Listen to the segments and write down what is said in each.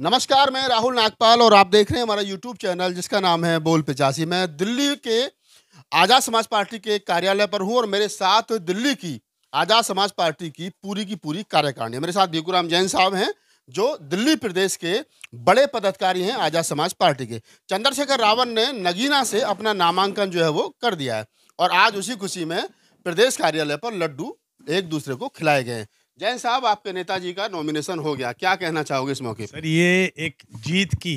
नमस्कार मैं राहुल नागपाल और आप देख रहे हैं हमारा यूट्यूब चैनल जिसका नाम है बोल पिचासी मैं दिल्ली के आज़ाद समाज पार्टी के कार्यालय पर हूँ और मेरे साथ दिल्ली की आज़ाद समाज पार्टी की पूरी की पूरी कार्यकारिणी मेरे साथ भिगुराम जैन साहब हैं जो दिल्ली प्रदेश के बड़े पदाधिकारी हैं आज़ाद समाज पार्टी के चंद्रशेखर रावण ने नगीना से अपना नामांकन जो है वो कर दिया है और आज उसी खुशी में प्रदेश कार्यालय पर लड्डू एक दूसरे को खिलाए गए हैं जैन साहब आपके नेताजी का नॉमिनेशन हो गया क्या कहना चाहोगे इस मौके पर ये एक जीत की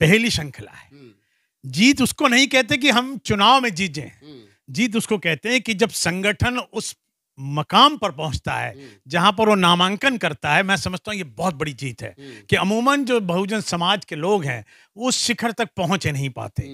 पहली श्रृंखला है हम्म। जीत उसको नहीं कहते कि हम चुनाव में जीत जाए हम्म। जीत उसको कहते हैं कि जब संगठन उस मकाम पर पहुंचता है हम्म। जहां पर वो नामांकन करता है मैं समझता हूं ये बहुत बड़ी जीत है कि अमूमन जो बहुजन समाज के लोग हैं उस शिखर तक पहुंच नहीं पाते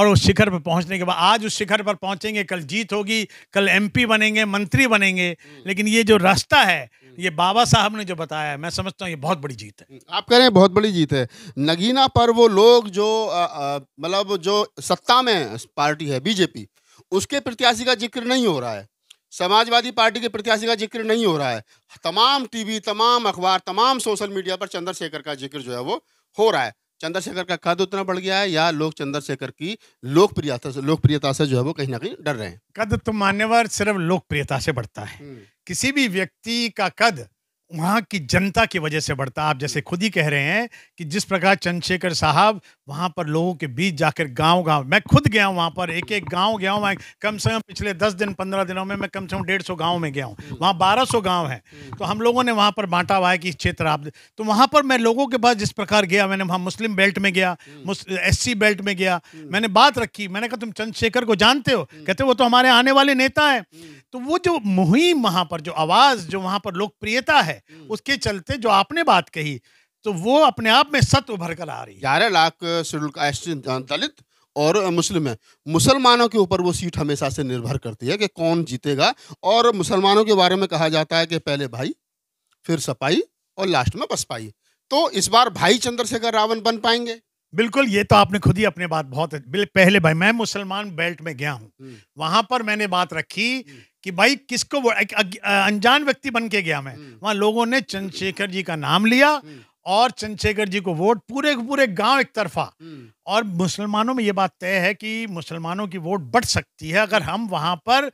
और उस शिखर पर पहुंचने के बाद आज उस शिखर पर पहुंचेंगे कल जीत होगी कल एमपी बनेंगे मंत्री बनेंगे लेकिन ये जो रास्ता है ये बाबा साहब ने जो बताया मैं समझता हूँ ये बहुत बड़ी जीत है हम्म, आप कह रहे हैं बहुत बड़ी जीत है नगीना पर वो लोग जो मतलब जो सत्ता में पार्टी है बीजेपी उसके प्रत्याशी का जिक्र नहीं हो रहा है समाजवादी पार्टी के प्रत्याशी का जिक्र नहीं हो रहा है तमाम टीवी तमाम अखबार तमाम सोशल मीडिया पर चंद्रशेखर का जिक्र जो है वो हो रहा है चंद्रशेखर का कद उतना बढ़ गया है या लोग चंद्रशेखर की लोकप्रियता से लोकप्रियता से जो है वो कहीं ना कहीं डर रहे हैं कद तो मान्यवर सिर्फ लोकप्रियता से बढ़ता है हम्म। किसी भी व्यक्ति का कद वहाँ की जनता की वजह से बढ़ता आप जैसे खुद ही कह रहे हैं कि जिस प्रकार चंद्रशेखर साहब वहाँ पर लोगों के बीच जाकर गांव गांव मैं खुद गया हूँ वहाँ पर एक एक गांव गया हूँ कम से कम पिछले दस दिन पंद्रह दिनों में मैं कम से कम डेढ़ सौ गाँव में गया हूँ हम्म। वहाँ बारह सौ गाँव है हम्म। तो हम लोगों ने वहाँ पर बांटा हुआ है कि क्षेत्र आप तो वहाँ पर मैं लोगों के पास जिस प्रकार गया मैंने वहाँ मुस्लिम बेल्ट में गया हम्म। एस बेल्ट में गया मैंने बात रखी मैंने कहा तुम चंद्रशेखर को जानते हो कहते वो तो हमारे आने वाले नेता हैं तो वो जो मुहिम वहाँ पर जो आवाज़ जो वहाँ पर लोकप्रियता है हम्म। उसके चलते जो आपने बात कही तो वो अपने आप में सत्य उभर कर आ रही है ग्यारह लाख शेड्यूल कास्ट दलित और मुस्लिम है मुसलमानों के ऊपर वो सीट हमेशा से निर्भर करती है कि कौन जीतेगा और मुसलमानों के बारे में कहा जाता है कि पहले भाई फिर सपाई और लास्ट में बसपाई तो इस बार भाई चंद्रशेखर रावण बन पाएंगे बिल्कुल ये तो आपने खुद ही अपने बात बहुत पहले भाई मैं मुसलमान बेल्ट में गया हूँ हम्म। वहां पर मैंने बात रखी हम्म। कि भाई किसको अनजान व्यक्ति बन के गया मैं हम्म। वहां लोगों ने चंद्रशेखर जी का नाम लिया और चंद्रशेखर जी को वोट पूरे पूरे गांव एक तरफा और मुसलमानों में ये बात तय है कि मुसलमानों की वोट बढ़ सकती है अगर हम वहां पर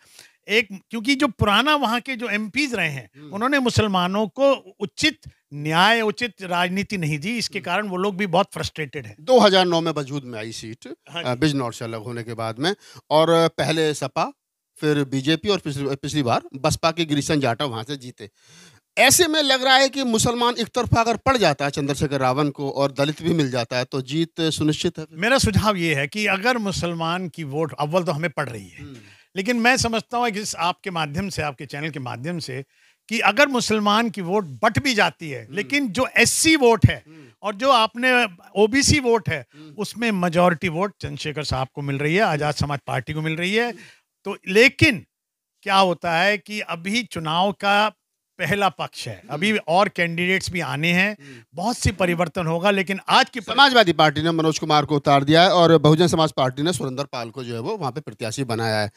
एक क्योंकि जो पुराना वहाँ के जो एम रहे हैं हम्म। उन्होंने मुसलमानों को उचित न्याय उचित राजनीति नहीं दी इसके हम्म। कारण वो लोग भी बहुत फ्रस्ट्रेटेड हैं 2009 में वजूद में आई सीट हाँ। बिजनौर से अलग होने के बाद में और पहले सपा फिर बीजेपी और पिछली पिछली बार बसपा के गिरीशन जाटा वहां से जीते ऐसे में लग रहा है कि मुसलमान एक तरफा अगर पड़ जाता है चंद्रशेखर रावण को और दलित भी मिल जाता है तो जीत सुनिश्चित है मेरा सुझाव ये है कि अगर मुसलमान की वोट अव्वल तो हमें पड़ रही है हम्म। लेकिन मैं समझता हूँ कि इस आपके माध्यम से आपके चैनल के माध्यम से कि अगर मुसलमान की वोट बट भी जाती है हम्म। लेकिन जो एससी वोट है हम्म। और जो आपने ओबीसी वोट है हम्म। उसमें मेजोरिटी वोट चंद्रशेखर साहब को मिल रही है आज़ाद समाज पार्टी को मिल रही है तो लेकिन क्या होता है कि अभी चुनाव का पहला पक्ष है अभी और कैंडिडेट्स भी आने हैं बहुत सी परिवर्तन होगा लेकिन आज की समाजवादी पार्टी ने मनोज कुमार को उतार दिया है और बहुजन समाज पार्टी ने सुरेंद्र पाल को जो है वो वहां पे प्रत्याशी बनाया है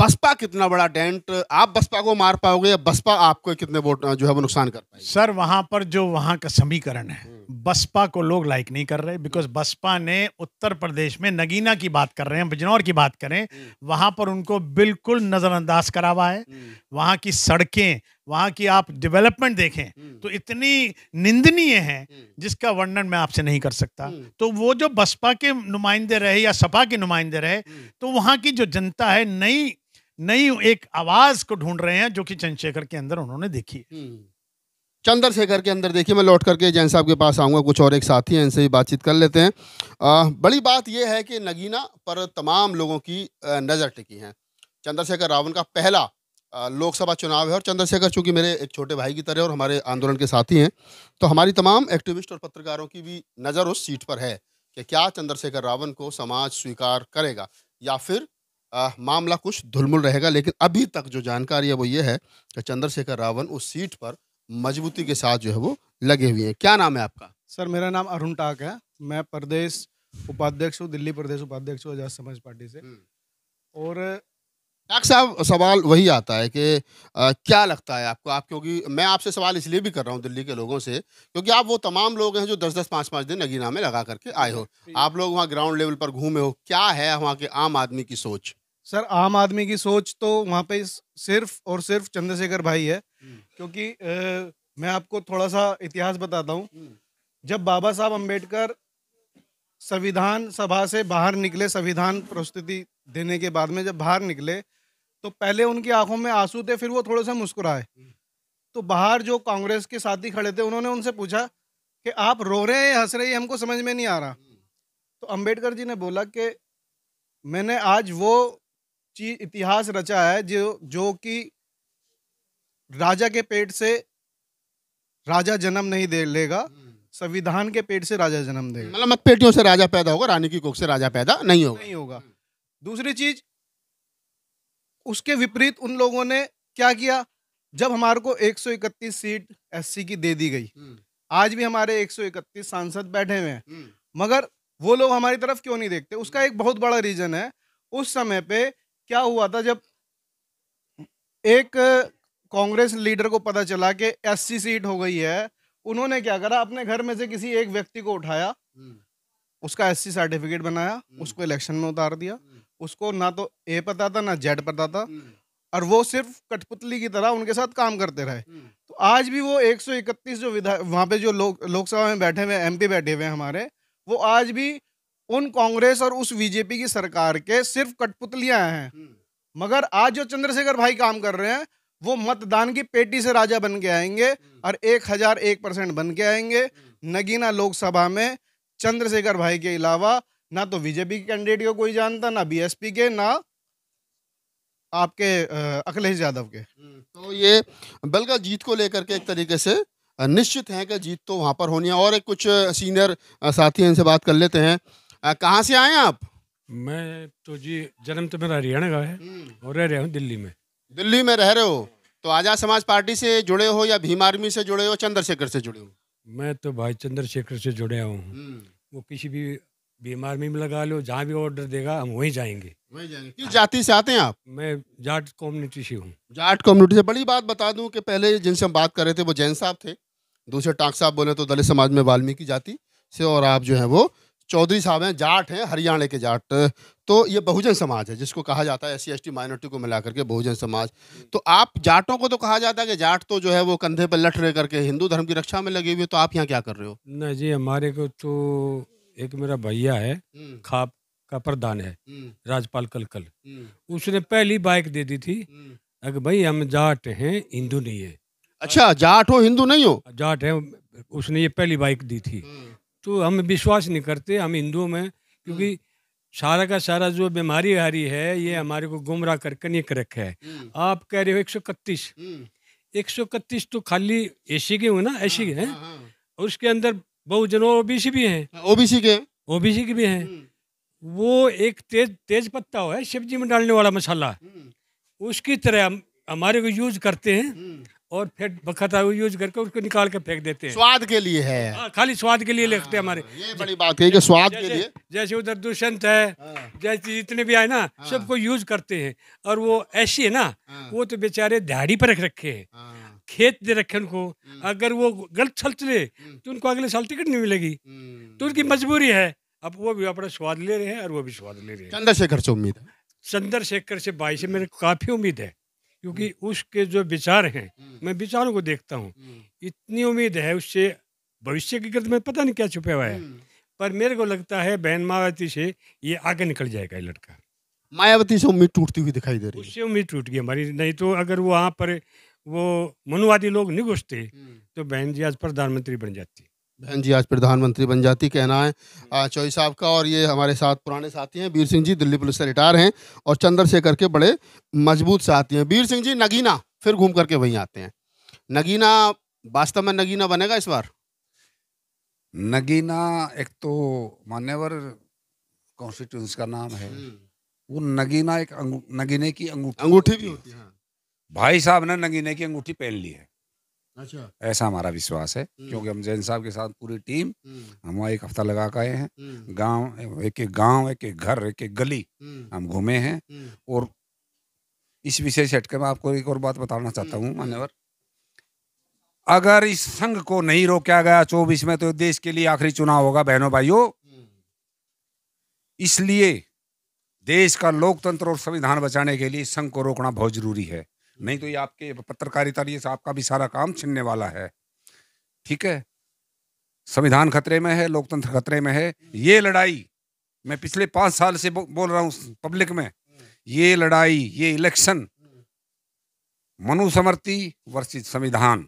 बसपा कितना बड़ा डेंट आप बसपा को मार पाओगे या बसपा आपको कितने वोट जो है वो नुकसान कर पाए सर वहां पर जो वहां का समीकरण है बसपा को लोग लाइक नहीं कर रहे बिकॉज बसपा ने उत्तर प्रदेश में नगीना की बात कर रहे हैं बिजनौर की बात करें हम्म। वहां पर उनको बिल्कुल नज़रअंदाज करा हुआ है हम्म। वहां की सड़कें वहां की आप डेवलपमेंट देखें हम्म। तो इतनी निंदनीय है जिसका वर्णन मैं आपसे नहीं कर सकता तो वो जो बसपा के नुमाइंदे रहे या सपा के नुमाइंदे रहे तो वहां की जो जनता है नई नई एक आवाज़ को ढूंढ रहे हैं जो कि चंद्रशेखर के अंदर उन्होंने देखी है चंद्रशेखर के अंदर देखिए मैं लौट करके जैन साहब के पास आऊँगा कुछ और एक साथी हैं इनसे भी बातचीत कर लेते हैं आ, बड़ी बात यह है कि नगीना पर तमाम लोगों की नज़र टिकी है चंद्रशेखर रावण का पहला लोकसभा चुनाव है और चंद्रशेखर चूंकि मेरे एक छोटे भाई की तरह और हमारे आंदोलन के साथी हैं तो हमारी तमाम एक्टिविस्ट और पत्रकारों की भी नज़र उस सीट पर है कि क्या चंद्रशेखर रावण को समाज स्वीकार करेगा या फिर आ, मामला कुछ धुलमुल रहेगा लेकिन अभी तक जो जानकारी है वो ये है कि चंद्रशेखर रावण उस सीट पर मजबूती के साथ जो है वो लगे हुए हैं क्या नाम है आपका सर मेरा नाम अरुण टाक है मैं प्रदेश उपाध्यक्ष हूँ दिल्ली प्रदेश उपाध्यक्ष हूँ आजाद समाज पार्टी से हम्म। और टाक साहब सवाल वही आता है कि क्या लगता है आपको आप क्योंकि मैं आपसे सवाल इसलिए भी कर रहा हूँ दिल्ली के लोगों से क्योंकि आप वो तमाम लोग हैं जो दस दस पाँच पाँच दिन नगीना में लगा करके आए हो आप लोग वहाँ ग्राउंड लेवल पर घूमे हो क्या है वहाँ के आम आदमी की सोच सर आम आदमी की सोच तो वहाँ पे सिर्फ और सिर्फ चंद्रशेखर भाई है हम्म। क्योंकि ए, मैं आपको थोड़ा सा इतिहास बताता हूँ हम्म। जब बाबा साहब अम्बेडकर संविधान सभा से बाहर निकले संविधान प्रस्तुति देने के बाद में जब बाहर निकले तो पहले उनकी आंखों में आंसू थे फिर वो थोड़े से मुस्कुराए हम्म। तो बाहर जो कांग्रेस के साथी खड़े थे उन्होंने उनसे पूछा कि आप रो रहे हैं हंस रहे हैं हमको समझ में नहीं आ रहा हम्म। तो अंबेडकर जी ने बोला कि मैंने आज वो चीज इतिहास रचा है जो जो कि राजा के पेट से राजा जन्म नहीं दे लेगा हम्म। संविधान के पेट से राजा जन्म देगा मतलब मत पेटियों से राजा पैदा होगा रानी की कोख से राजा पैदा नहीं होगा नहीं होगा दूसरी चीज उसके विपरीत उन लोगों ने क्या किया जब हमारे को 131 सीट एससी की दे दी गई हम्म। आज भी हमारे 131 सांसद बैठे हुए हैं हम्म। मगर वो लोग हमारी तरफ क्यों नहीं देखते उसका एक बहुत बड़ा रीजन है उस समय पे क्या हुआ था जब एक कांग्रेस लीडर को पता चला कि अस्सी सीट हो गई है उन्होंने क्या करा अपने घर में से किसी एक व्यक्ति को उठाया हम्म। उसका एससी सर्टिफिकेट बनाया हम्म। उसको इलेक्शन में उतार दिया हम्म। उसको ना तो ए पता था ना जेड पता था और वो सिर्फ कठपुतली की तरह उनके साथ काम करते रहे तो आज भी वो 131 जो विधायक वहाँ पे जो लोग लोकसभा में बैठे हुए एमपी बैठे हुए हमारे वो आज भी उन कांग्रेस और उस बीजेपी की सरकार के सिर्फ कठपुतलियाँ हैं मगर आज जो चंद्रशेखर भाई काम कर रहे हैं वो मतदान की पेटी से राजा बन के आएंगे हम्म। और एक हजार एक परसेंट बन के आएंगे हम्म। नगीना लोकसभा में चंद्रशेखर भाई के अलावा ना तो बीजेपी के कैंडिडेट को कोई जानता ना बीएसपी के ना आपके अखिलेश यादव के हम्म, तो ये बलगा जीत को लेकर के एक तरीके से निश्चित है कि जीत तो वहां पर होनी है और एक कुछ सीनियर साथी इनसे बात कर लेते हैं कहाँ से आए आप मैं तो जी जन्म तो मेरा हरियाणा का है और रह रहा हूँ दिल्ली में दिल्ली में रह रहे हो तो आज़ाद समाज पार्टी से जुड़े हो या भीम आर्मी से जुड़े हो चंद्रशेखर से जुड़े हो मैं तो भाई चंद्रशेखर से जुड़े हूँ हम्म। वो किसी भी आर्मी में लगा लो जहाँ भी ऑर्डर देगा हम वहीं जाएंगे वहीं जाएंगे किस जाति से आते हैं आप मैं जाट कम्युनिटी से हूँ जाट कम्युनिटी से बड़ी बात बता दूँ कि पहले जिनसे हम बात कर रहे थे वो जैन साहब थे दूसरे टाक साहब बोले तो दलित समाज में वाल्मीकि जाति से और आप जो है वो चौधरी साहब हैं जाट हैं हरियाणा के जाट तो ये बहुजन समाज है जिसको कहा जाता है एस सी माइनॉरिटी को मिलाकर के बहुजन समाज तो आप जाटों को तो कहा जाता है कि जाट तो जो है वो कंधे पर लठ रहे करके हिंदू धर्म की रक्षा में लगे हुए तो आप यहाँ क्या कर रहे हो न जी हमारे को तो एक मेरा भैया है हम्म। खाप का प्रधान है हम्म। राजपाल कलकल हम्म। उसने पहली बाइक दे दी थी अगर भाई हम जाट हैं हिंदू नहीं है अच्छा जाट हो हिंदू नहीं हो जाट है उसने ये पहली बाइक दी थी तो हम विश्वास नहीं करते हम हिंदुओं में क्योंकि हम्म। सारा का सारा जो बीमारी आ रही है ये हम्म। हमारे को गुमराह करके नहीं कर रखा है हम्म। आप कह रहे हो एक सौ इकतीस एक सौ इकतीस तो खाली एसी के हुए ना हाँ, एसी के हैं हाँ, हाँ। और उसके अंदर बहुजनों ओबीसी भी हैं ओबीसी के ओबीसी के भी हैं वो एक तेज तेज पत्ता हो है शिवजी में डालने वाला मसाला उसकी तरह हमारे को यूज करते हैं और फिर बखता यूज करके उसको निकाल के फेंक देते हैं स्वाद के लिए है आ, हाँ, खाली स्वाद के लिए लिखते हैं हमारे हाँ, ये बड़ी बात है कि स्वाद के लिए जैसे उधर दुष्यंत है हाँ। जैसे जितने भी आए ना सबको यूज करते हैं और वो ऐसी है ना वो तो बेचारे दहाड़ी पर रख रखे है खेत दे रखे उनको हम्म। अगर वो गलत छल चले हम्म। तो उनको अगले साल टिकट नहीं मिलेगी हम्म। तो उनकी मजबूरी है अब वो भी अपना स्वाद ले रहे हैं और वो भी स्वाद ले रहे हैं चंद्रशेखर से उम्मीद है चंद्रशेखर से बाईस से मेरे काफ़ी उम्मीद है क्योंकि हम्म। उसके जो विचार हैं हम्म। मैं विचारों को देखता हूँ हम्म। इतनी उम्मीद है उससे भविष्य की कृत में पता नहीं क्या छुपे हुआ है पर मेरे को लगता है बहन मायावती से ये आगे निकल जाएगा ये लड़का मायावती से उम्मीद टूटती हुई दिखाई दे रही है उससे उम्मीद टूट गई हमारी नहीं तो अगर वहाँ पर वो मनुवादी लोग नहीं घुसते तो बहन जी आज प्रधानमंत्री बन जाती बहन जी आज प्रधानमंत्री बन जाती कहना है हम्म। चौई साहब का और ये हमारे साथ पुराने साथी हैं वीर सिंह जी दिल्ली पुलिस से रिटायर हैं और चंद्रशेखर के बड़े मजबूत साथी हैं वीर सिंह जी नगीना फिर घूम करके वहीं आते हैं नगीना वास्तव में नगीना बनेगा इस बार नगीना एक तो मान्यवर कॉन्स्टिट्यूंस का नाम है हम्म। वो नगीना एक नगीने की अंगूठी अंगूठी भी होती है हाँ। भाई साहब ने नगीने की अंगूठी पहन ली है अच्छा ऐसा हमारा विश्वास है हम्म। क्योंकि हम जैन साहब के साथ पूरी टीम हम्म। हम वहाँ एक हफ्ता लगा के आए हैं हम्म। गांव एक एक गांव एक एक घर एक एक गली हम घूमे हैं और इस विषय से हटकर मैं आपको एक और बात बताना चाहता हूँ मान्यवर अगर इस संघ को नहीं रोका गया चौबीस में तो देश के लिए आखिरी चुनाव होगा बहनों भाइयों इसलिए देश का लोकतंत्र और संविधान बचाने के लिए संघ को रोकना बहुत जरूरी है नहीं तो ये आपके पत्रकारिता ये आपका भी सारा काम छिनने वाला है ठीक है संविधान खतरे में है लोकतंत्र खतरे में है ये लड़ाई मैं पिछले पांच साल से बोल रहा हूँ पब्लिक में ये लड़ाई ये इलेक्शन मनुसमर्ति वर्सेज संविधान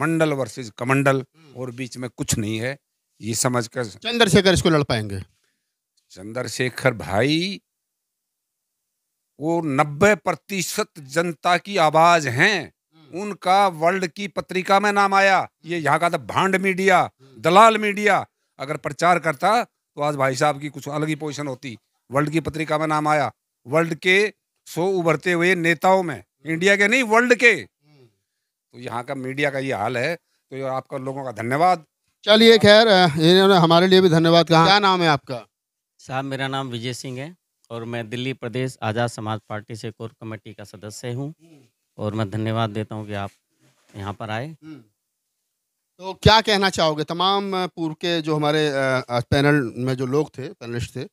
मंडल वर्सेज कमंडल और बीच में कुछ नहीं है ये समझ कर चंद्रशेखर इसको लड़ पाएंगे चंद्रशेखर भाई वो नब्बे प्रतिशत जनता की आवाज हैं हम्म। उनका वर्ल्ड की पत्रिका में नाम आया हम्म। ये यहाँ का था तो भांड मीडिया हम्म। दलाल मीडिया अगर प्रचार करता तो आज भाई साहब की कुछ अलग ही पोजिशन होती वर्ल्ड की पत्रिका में नाम आया वर्ल्ड के सो उभरते हुए नेताओं में इंडिया के नहीं वर्ल्ड के तो यहाँ का मीडिया का ये हाल है तो आपका लोगों का धन्यवाद चलिए खैर इन्होंने हमारे लिए भी धन्यवाद कहा क्या नाम है आपका साहब मेरा नाम विजय सिंह है और मैं दिल्ली प्रदेश आज़ाद समाज पार्टी से कोर कमेटी का सदस्य हूँ और मैं धन्यवाद देता हूँ कि आप यहाँ पर आए हम्म। तो क्या कहना चाहोगे तमाम पूर्व के जो हमारे पैनल में जो लोग थे पैनलिस्ट थे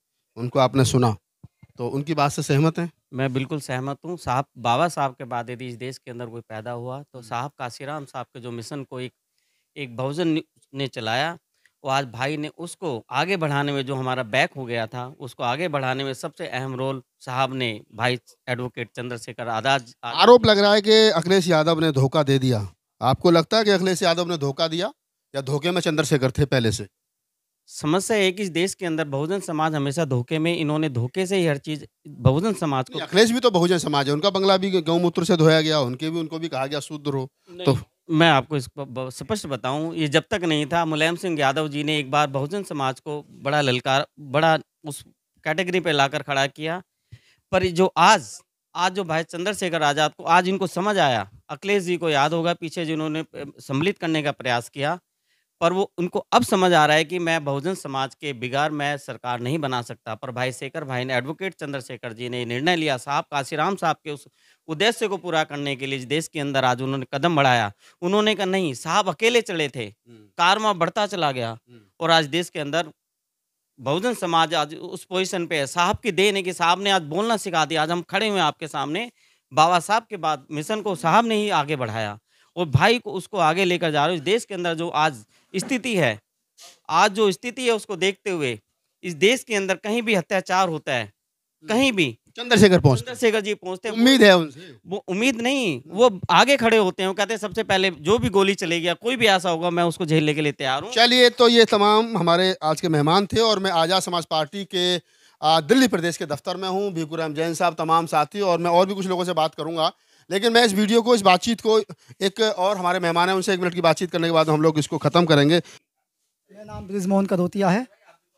उनको आपने सुना तो उनकी बात से सहमत हैं मैं बिल्कुल सहमत हूँ साहब बाबा साहब के बाद यदि इस देश के अंदर कोई पैदा हुआ तो हम्म। साहब काशीराम साहब के जो मिशन को एक एक बहुजन ने चलाया और आज भाई ने उसको आगे बढ़ाने में जो हमारा बैक हो गया था उसको आगे बढ़ाने में सबसे अहम रोल साहब ने भाई एडवोकेट चंद्रशेखर आजाद आरोप लग रहा है कि अखिलेश यादव ने धोखा दे दिया आपको लगता है कि अखिलेश यादव ने धोखा दिया या धोखे में चंद्रशेखर थे पहले से समस्या एक इस देश के अंदर बहुजन समाज हमेशा धोखे में इन्होंने धोखे से ही हर चीज बहुजन समाज को अखिलेश भी तो बहुजन समाज है उनका बंगला भी गौमूत्र से धोया गया उनके भी उनको भी कहा गया शुद्ध हो तो मैं आपको स्पष्ट बताऊं ये जब तक नहीं था मुलायम सिंह यादव जी ने एक बार बहुजन समाज को बड़ा ललकार बड़ा उस कैटेगरी पे लाकर खड़ा किया पर जो आज आज जो भाई चंद्रशेखर आज़ाद को आज इनको समझ आया अखिलेश जी को याद होगा पीछे जिन्होंने सम्मिलित करने का प्रयास किया पर वो उनको अब समझ आ रहा है कि मैं बहुजन समाज के बिगाड़ मैं सरकार नहीं बना सकता पर भाई शेखर भाई ने एडवोकेट चंद्रशेखर जी ने निर्णय लिया साहब काशीराम साहब के उस उद्देश्य को पूरा करने के लिए देश के अंदर आज उन्होंने कदम बढ़ाया उन्होंने कहा नहीं साहब अकेले चले थे कारमा बढ़ता चला गया और आज देश के अंदर बहुजन समाज आज उस पोजिशन पे है साहब की देन है कि साहब ने आज बोलना सिखा दिया आज हम खड़े हुए आपके सामने बाबा साहब के बाद मिशन को साहब ने ही आगे बढ़ाया और भाई को उसको आगे लेकर जा रहे हो देश के अंदर जो आज स्थिति है आज जो स्थिति है उसको देखते हुए इस देश के अंदर कहीं भी अत्याचार होता है कहीं भी चंद्रशेखर पहुंचते चंद्रशेखर जी पहुंचते उम्मीद है उनसे वो उम्मीद नहीं वो आगे खड़े होते हैं वो कहते हैं सबसे पहले जो भी गोली चलेगी कोई भी ऐसा होगा मैं उसको झेलने के लिए तैयार हूँ चलिए तो ये तमाम हमारे आज के मेहमान थे और मैं आज़ाद समाज पार्टी के दिल्ली प्रदेश के दफ्तर में हूँ भीकू राम जैन साहब तमाम साथी और मैं और भी कुछ लोगों से बात करूंगा लेकिन मैं इस वीडियो को इस बातचीत को एक और हमारे मेहमान हैं उनसे एक मिनट की बातचीत करने के बाद हम लोग इसको ख़त्म करेंगे मेरा नाम ब्रिजमोहन करोतिया है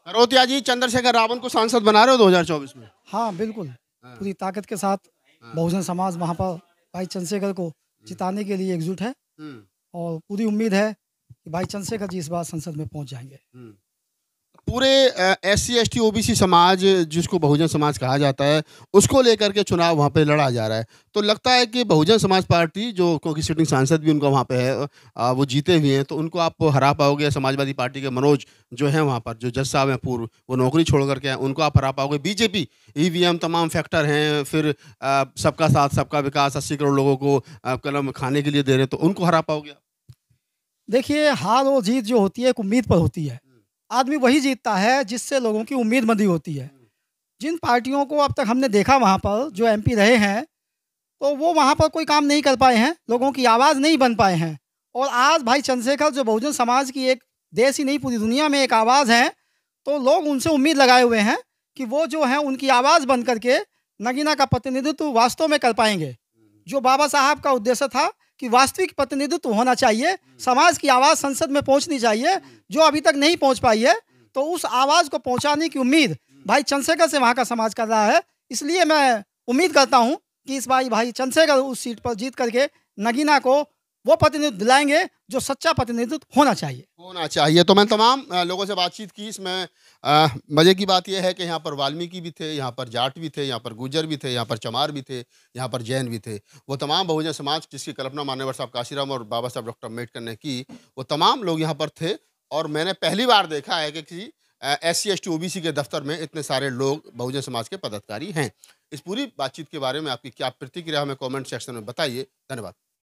करोतिया जी चंद्रशेखर रावण को सांसद बना रहे हो चौबीस में हाँ बिल्कुल हाँ। पूरी ताकत के साथ हाँ। बहुजन समाज वहाँ पर भाई चंद्रशेखर को हम्म। जिताने के लिए एकजुट है हम्म। और पूरी उम्मीद है कि भाई चंद्रशेखर जी इस बार संसद में पहुँच जाएंगे हम्म। पूरे S C S T O B C समाज जिसको बहुजन समाज कहा जाता है उसको लेकर के चुनाव वहाँ पे लड़ा जा रहा है तो लगता है कि बहुजन समाज पार्टी जो क्योंकि सिटिंग सांसद भी उनका वहाँ पे है आ, वो जीते हुए हैं तो उनको आप हरा पाओगे समाजवादी पार्टी के मनोज जो हैं वहाँ पर जो जज साहब हैं पूर्व वो नौकरी छोड़ करके आए उनको आप हरा पाओगे बीजेपी ई e तमाम फैक्टर हैं फिर सबका साथ सबका विकास अस्सी करोड़ लोगों को कलम खाने के लिए दे रहे तो उनको हरा पाओगे देखिए हार और जीत जो होती है एक उम्मीद पर होती है आदमी वही जीतता है जिससे लोगों की उम्मीद बंदी होती है जिन पार्टियों को अब तक हमने देखा वहाँ पर जो एमपी रहे हैं तो वो वहाँ पर कोई काम नहीं कर पाए हैं लोगों की आवाज़ नहीं बन पाए हैं और आज भाई चंद्रशेखर जो बहुजन समाज की एक देश ही नहीं पूरी दुनिया में एक आवाज़ है तो लोग उनसे उम्मीद लगाए हुए हैं कि वो जो हैं उनकी आवाज़ बन करके नगीना का प्रतिनिधित्व वास्तव में कर पाएंगे जो बाबा साहब का उद्देश्य था कि वास्तविक प्रतिनिधित्व होना चाहिए समाज की आवाज़ संसद में पहुंचनी चाहिए जो अभी तक नहीं पहुंच पाई है तो उस आवाज़ को पहुंचाने की उम्मीद भाई चंद्रशेखर से वहाँ का समाज कर रहा है इसलिए मैं उम्मीद करता हूँ कि इस भाई भाई चंद्रशेखर उस सीट पर जीत करके नगीना को वो प्रतिनिधित्व दिलाएंगे जो सच्चा प्रतिनिधित्व होना चाहिए होना चाहिए तो मैंने तमाम लोगों से बातचीत की इसमें मज़े की बात यह है कि यहाँ पर वाल्मीकि भी थे यहाँ पर जाट भी थे यहाँ पर गुजर भी थे यहाँ पर चमार भी थे यहाँ पर जैन भी थे वो तमाम बहुजन समाज जिसकी कल्पना मान्यवर साहब काशीराम और बाबा साहब डॉक्टर अम्बेडकर ने की वो तमाम लोग यहाँ पर थे और मैंने पहली बार देखा है कि किसी S C S T O B C के दफ्तर में इतने सारे लोग बहुजन समाज के पदाधिकारी हैं इस पूरी बातचीत के बारे में आपकी क्या प्रतिक्रिया हमें कमेंट सेक्शन में बताइए धन्यवाद